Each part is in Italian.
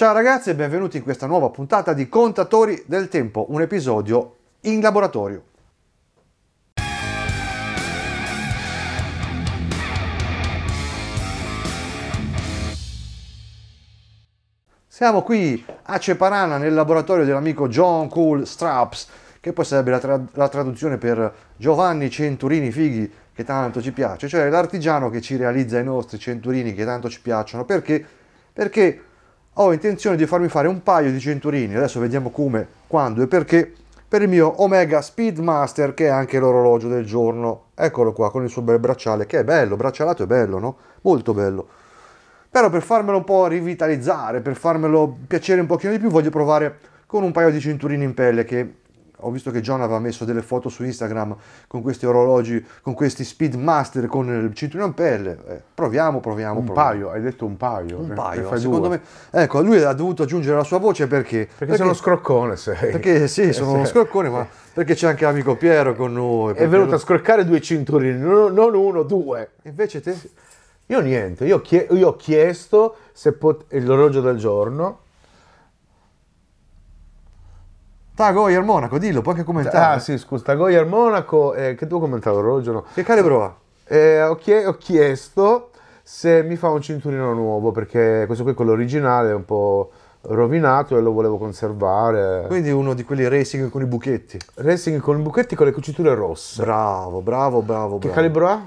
Ciao ragazzi e benvenuti in questa nuova puntata di Contatori del Tempo, un episodio in laboratorio. Siamo qui a Ceparana nel laboratorio dell'amico John Cool Straps, che poi sarebbe la, tra- la traduzione per Giovanni Centurini Fighi, che tanto ci piace, cioè l'artigiano che ci realizza i nostri centurini che tanto ci piacciono, perché? Perché ho intenzione di farmi fare un paio di cinturini, adesso vediamo come, quando e perché, per il mio Omega Speedmaster che è anche l'orologio del giorno. Eccolo qua con il suo bel bracciale, che è bello, braccialato è bello, no? Molto bello. Però per farmelo un po' rivitalizzare, per farmelo piacere un pochino di più, voglio provare con un paio di cinturini in pelle che ho visto che John aveva messo delle foto su Instagram con questi orologi, con questi Speedmaster con il cinturino in pelle. Eh, proviamo, proviamo. Un proviamo. paio, hai detto un paio. Un eh, paio, secondo due. me. Ecco, lui ha dovuto aggiungere la sua voce perché... Perché, perché sono scroccone, sei. Perché sì, sono uno scroccone, ma perché c'è anche l'amico Piero con noi. È venuto lo... a scroccare due cinturini, non uno, due. Invece te? Io niente, io, chie- io ho chiesto se pot- l'orologio del giorno Tagoyer Monaco, dillo, puoi anche commentare. Ah sì, scusa, Tagoyer Monaco, eh, che tu commentare l'orologio? giorno. Che calibro ha? Eh, ho, chie- ho, chiesto se mi fa un cinturino nuovo, perché questo qui, è quello originale, è un po' rovinato e lo volevo conservare. Quindi uno di quelli racing con i buchetti. Racing con i buchetti con le cuciture rosse. Bravo, bravo, bravo. Che bravo. calibro ha?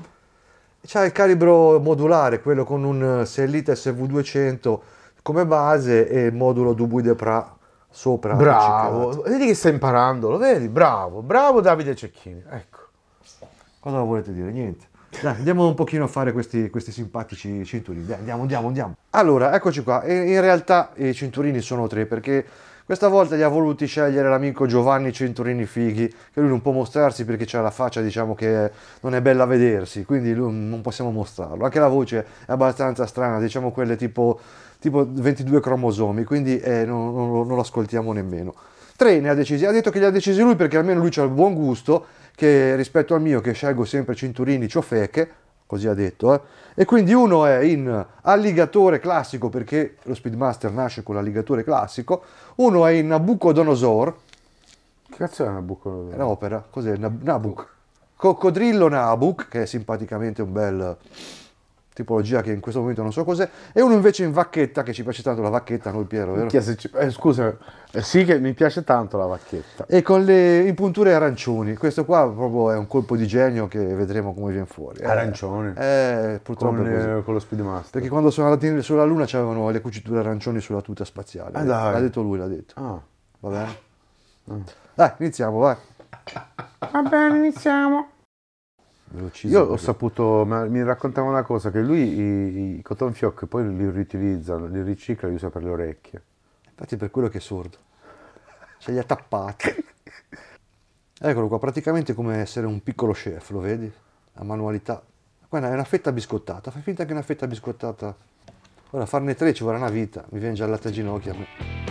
C'ha il calibro modulare, quello con un eh, Sellita SV200 come base e il modulo Dubuide Pra sopra. Bravo, vedi che stai imparando, lo vedi? Bravo, bravo Davide Cecchini. Ecco. Cosa volete dire? Niente. Dai, andiamo un pochino a fare questi, questi simpatici cinturini. Dai, andiamo, andiamo, andiamo. Allora, eccoci qua. In realtà i cinturini sono tre perché questa volta li ha voluti scegliere l'amico Giovanni Cinturini Fighi, che lui non può mostrarsi perché c'è la faccia, diciamo che non è bella a vedersi, quindi non possiamo mostrarlo. Anche la voce è abbastanza strana, diciamo quelle tipo tipo 22 cromosomi, quindi eh, non, non, non, lo ascoltiamo nemmeno. Tre ne ha decisi, ha detto che li ha decisi lui perché almeno lui ha il buon gusto, che rispetto al mio che scelgo sempre cinturini ciofeche, così ha detto, eh. e quindi uno è in alligatore classico perché lo Speedmaster nasce con l'alligatore classico, uno è in Nabucodonosor. Che cazzo è Nabucodonosor? È un'opera, cos'è? Nab- Nabuc. Coccodrillo Nabuc, che è simpaticamente un bel tipologia che in questo momento non so cos'è, e uno invece in vacchetta, che ci piace tanto la vacchetta, noi Piero, vero? Ci... Eh, scusa, eh, sì che mi piace tanto la vacchetta. E con le impunture arancioni, questo qua proprio è un colpo di genio che vedremo come viene fuori. Eh. arancioni? Eh, purtroppo con, eh, con lo Speedmaster. Perché quando sono andati sulla Luna c'erano le cuciture arancioni sulla tuta spaziale. Ah, l'ha detto lui, l'ha detto. Ah. Va bene? Ah. Dai, iniziamo, vai. Va bene, iniziamo. Io ho saputo, mi raccontava una cosa, che lui i, i cotton fioc poi li riutilizza, li ricicla, li usa per le orecchie. Infatti per quello che è sordo. Se li ha tappati. Eccolo qua, praticamente come essere un piccolo chef, lo vedi? La manualità. Guarda, è una fetta biscottata, fai finta che è una fetta biscottata. Ora farne tre ci vorrà una vita, mi viene già il latte a ginocchia.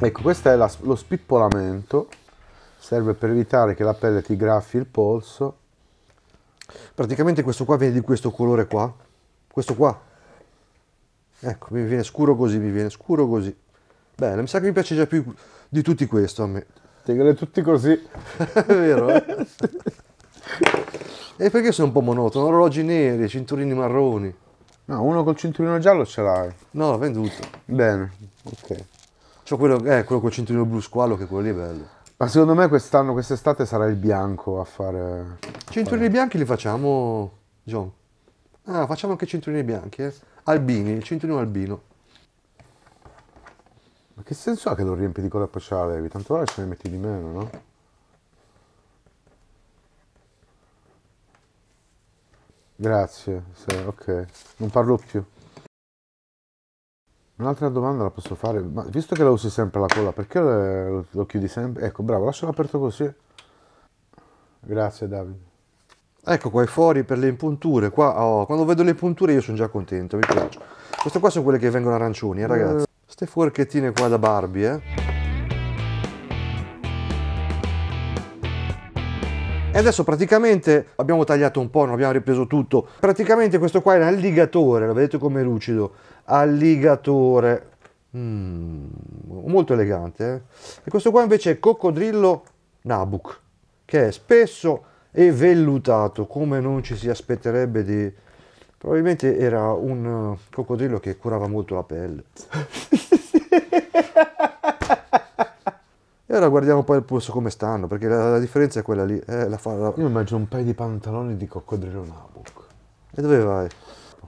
Ecco, questo è la, lo spippolamento, serve per evitare che la pelle ti graffi il polso. Praticamente questo qua viene di questo colore qua, questo qua. Ecco, mi viene scuro così, mi viene scuro così. Bene, mi sa che mi piace già più di tutti questo a me. Ti viene tutti così. è vero, eh? E perché sono un po' monotono? Orologi neri, cinturini marroni. No, uno col cinturino giallo ce l'hai. No, l'ho venduto. Bene, ok. C'ho quello, eh, quello col cinturino blu squalo, che quello lì è bello. Ma secondo me quest'anno, quest'estate sarà il bianco a fare... A Cinturini fare... bianchi li facciamo, John. Ah, facciamo anche cinturini bianchi, eh. Albini, il cinturino albino. Ma che senso ha che lo riempi di colla speciale, Levi? Tanto ora ce ne metti di meno, no? Grazie, sì, ok. Non parlo più. Un'altra domanda la posso fare, ma visto che la usi sempre la colla, perché lo, lo chiudi sempre? Ecco, bravo, lascialo aperto così. Grazie Davide. Ecco qua i fori per le impunture, qua, oh, quando vedo le impunture io sono già contento, mi piace. Queste qua sono quelle che vengono arancioni, eh, ragazzi. Queste eh. forchettine qua da Barbie, eh. E adesso praticamente abbiamo tagliato un po', non abbiamo ripreso tutto. Praticamente questo qua è un alligatore, lo vedete come lucido, alligatore. Mm, molto elegante. Eh? E questo qua invece è coccodrillo Nabuc, che è spesso e vellutato, come non ci si aspetterebbe di... Probabilmente era un eh, coccodrillo che curava molto la pelle. E ora guardiamo poi il polso come stanno, perché la, la differenza è quella lì. Eh, la fa, la... Io immagino un paio di pantaloni di coccodrillo Nabuc. E dove vai?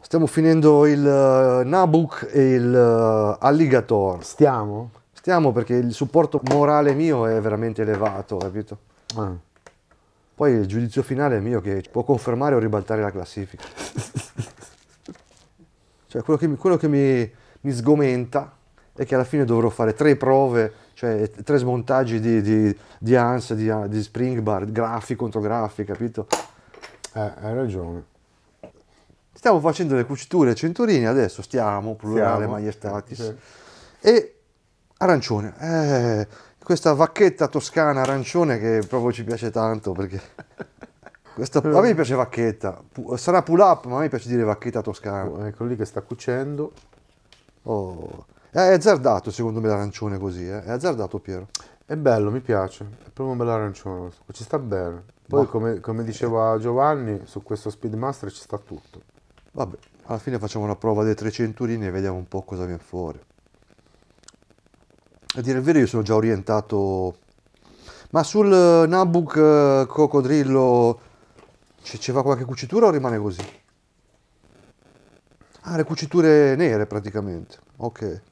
Stiamo finendo il uh, eh, Nabuk e il uh, Alligator. Stiamo? Stiamo perché il supporto morale mio è veramente elevato, capito? Ah. Poi il giudizio finale è mio che può confermare o ribaltare la classifica. cioè quello che, mi, quello che mi, mi sgomenta è che alla fine dovrò fare tre prove cioè tre smontaggi di, di, di Hans, di, di Spring Bar, graffi contro graffi, capito? Eh, hai ragione. Stiamo facendo le cuciture cinturini adesso, stiamo, plurale maiestatis. Sì. E arancione, eh, questa vacchetta toscana arancione che proprio ci piace tanto perché... Questa, a me piace vacchetta, sarà pull up ma a me piace dire vacchetta toscana. ecco, ecco lì che sta cucendo. Oh. È azzardato secondo me l'arancione così, eh. è azzardato Piero. È bello, mi piace, è proprio un bel arancione, ci sta bene. Poi come, come, diceva Giovanni, su questo Speedmaster ci sta tutto. Vabbè, alla fine facciamo una prova dei tre centurini e vediamo un po' cosa viene fuori. A dire il vero io sono già orientato... Ma sul Nabuk eh, Coccodrillo ci va qualche cucitura o rimane così? Ah, le cuciture nere praticamente. Ok.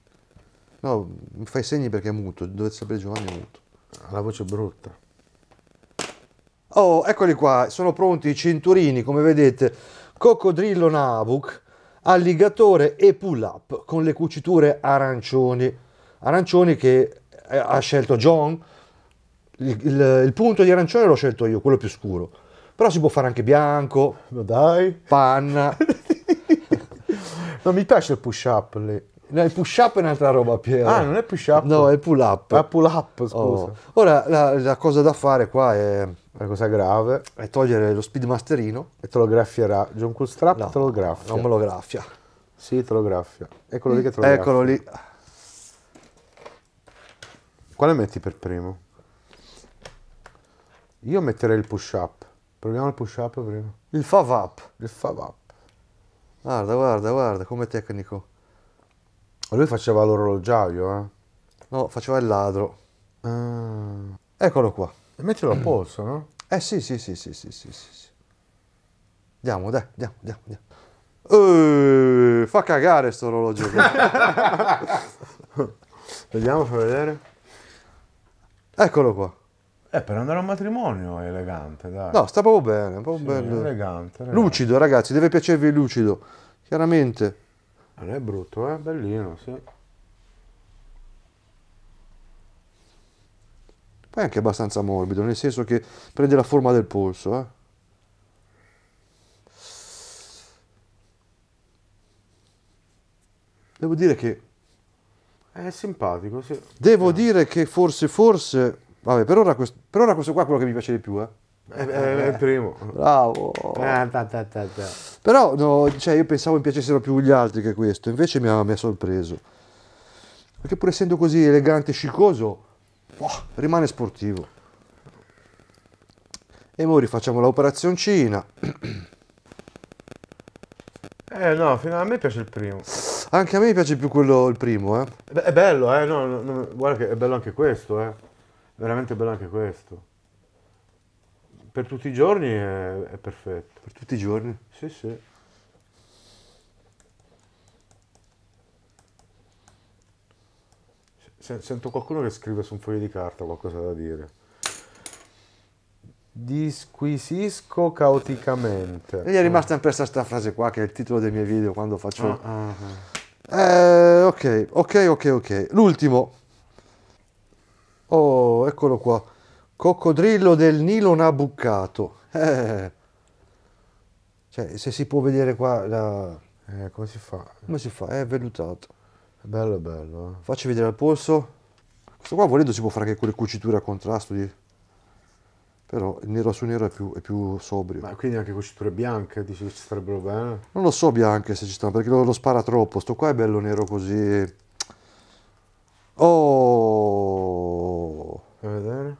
No, mi fai segni perché è muto, dovete sapere Giovanni è muto. Ha la voce brutta. Oh, eccoli qua, sono pronti i cinturini, come vedete, coccodrillo Nabuc, alligatore e pull-up con le cuciture arancioni. Arancioni che eh, ha scelto John, il, il, il punto di arancione l'ho scelto io, quello più scuro. Però si può fare anche bianco, no dai. panna. non mi piace il push-up lì. No, il push up è un'altra roba, Piero. Ah, non è push up? No, è pull up. È ah, pull up, oh. scusa. Oh. Ora, la, la, cosa da fare qua è... La cosa grave. È togliere lo speedmasterino. E te lo graffierà. John Coolstrap no, te lo graffia. Non me lo graffia. Sì, te lo graffia. Eccolo lì che te lo Eccolo lì. Quale metti per primo? Io metterei il push up. Proviamo il push up prima. Il fav up. Il fav up. Guarda, guarda, guarda, come tecnico. Lui faceva l'orologiaio, eh? No, faceva il ladro. Ah. Eccolo qua. E mettilo al polso, no? Eh sì, sì, sì, sì, sì, sì, sì. Andiamo, dai, andiamo, andiamo, andiamo. Uh, fa cagare sto orologio. Vediamo, fa vedere. Eccolo qua. Eh, per andare a un matrimonio è elegante, dai. No, sta proprio bene, proprio sì, bene. Elegante, elegante. Lucido, ragazzi, deve piacervi lucido. Chiaramente non è brutto, eh? Bellino, sì. Poi è anche abbastanza morbido, nel senso che prende la forma del polso, eh. Devo dire che... È simpatico, sì. Devo no. Eh. dire che forse, forse... Vabbè, per ora, per ora questo qua è quello che mi piace di più, eh. È, eh, è, eh, eh, il primo. Bravo. Ah, ta, ta, ta, Però no, cioè, io pensavo mi piacessero più gli altri che questo, invece mi ha, mi ha sorpreso. Perché pur essendo così elegante e sciccoso, oh, rimane sportivo. E ora rifacciamo l'operazioncina. Eh no, fino a me piace il primo. Anche a me piace più quello, il primo, eh. È bello, eh, no, no, guarda che è bello anche questo, eh. Veramente bello anche questo. Per tutti i giorni è, è perfetto. Per tutti i giorni? Sì, sì. Sento qualcuno che scrive su un foglio di carta qualcosa da dire. Disquisisco caoticamente. Mi è rimasta impressa questa frase qua che è il titolo dei miei video quando faccio... Ah, ah, ah. Eh, ok, ok, ok, ok. L'ultimo. Oh, eccolo qua. Coccodrillo del Nilo nabuccato. Eh. Cioè, se si può vedere qua... La... Eh, come si fa? Come si fa? È eh, vellutato. Bello, bello. Eh. Faccio vedere al polso. Questo qua volendo si può fare anche con le cuciture a contrasto. Di... Però il nero su nero è più, è più, sobrio. Ma quindi anche cuciture bianche dici che ci starebbero bene? Non lo so bianche se ci stanno, perché lo, lo spara troppo. Sto qua è bello nero così. Oh! Fai vedere?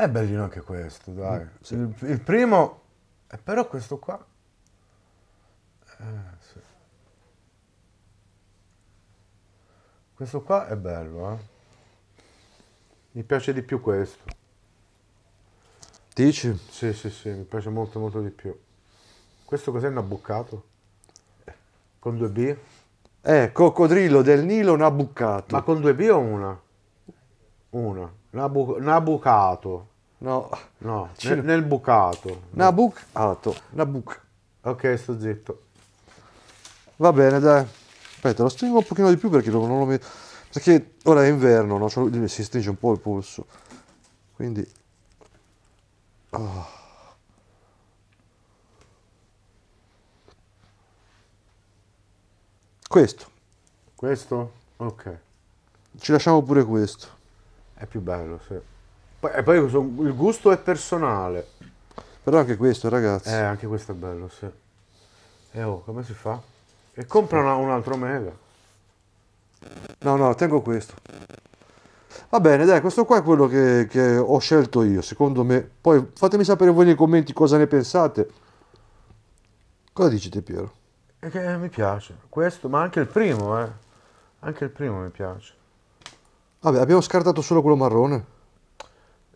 È bellino anche questo, mm, dai. Sì. Il, il, primo, eh, però questo qua... Eh, sì. Questo qua è bello, eh. Mi piace di più questo. Dici? Sì, sì, sì, mi piace molto, molto di più. Questo cos'è un abbuccato? Con due B? Eh, coccodrillo del Nilo nabuccato. Ma con due B o una? Una. Nabu- Nabucato. No. No, Cina. Cioè, nel, nel bucato. Nabucato. Nabuc. Ok, sto zitto. Va bene, dai. Aspetta, lo stringo un pochino di più perché non lo metto... Perché ora è inverno, no? Cioè, si stringe un po' il polso. Quindi... Oh. Questo. Questo? Ok. Ci lasciamo pure questo. È più bello, sì. Poi, e poi il gusto è personale. Però anche questo, ragazzi. Eh, anche questo è bello, sì. E eh, oh, come si fa? E compra una, un altro mega. No, no, tengo questo. Va bene, dai, questo qua è quello che, che, ho scelto io, secondo me. Poi fatemi sapere voi nei commenti cosa ne pensate. Cosa dici te Piero? È che mi piace, questo, ma anche il primo, eh. Anche il primo mi piace. Vabbè, abbiamo scartato solo quello marrone.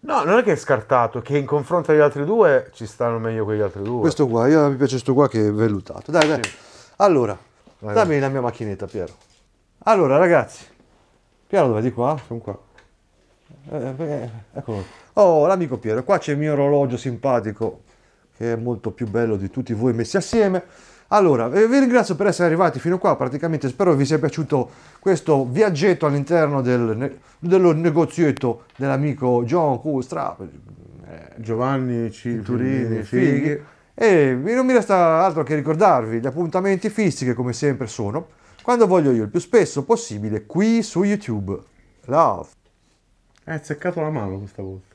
No, non è che è scartato, che in confronto agli altri due ci stanno meglio quegli altri due. Questo qua, io mi piace questo qua che è vellutato. Dai, dai. Sì. Allora, dai, dammi dai. la mia macchinetta, Piero. Allora, ragazzi. Piero dove? Di qua? Sono qua. Eh, eh, eh, eccolo. Oh, l'amico Piero, qua c'è il mio orologio simpatico, che è molto più bello di tutti voi messi assieme. Allora, eh, vi ringrazio per essere arrivati fino qua, praticamente spero vi sia piaciuto questo viaggetto all'interno del, dello negozietto dell'amico John Custra, eh, Giovanni Cinturini, Fighi. E non mi resta altro che ricordarvi gli appuntamenti fissi che come sempre sono, quando voglio io, il più spesso possibile, qui su YouTube. Love. Eh, azzeccato la mano questa volta.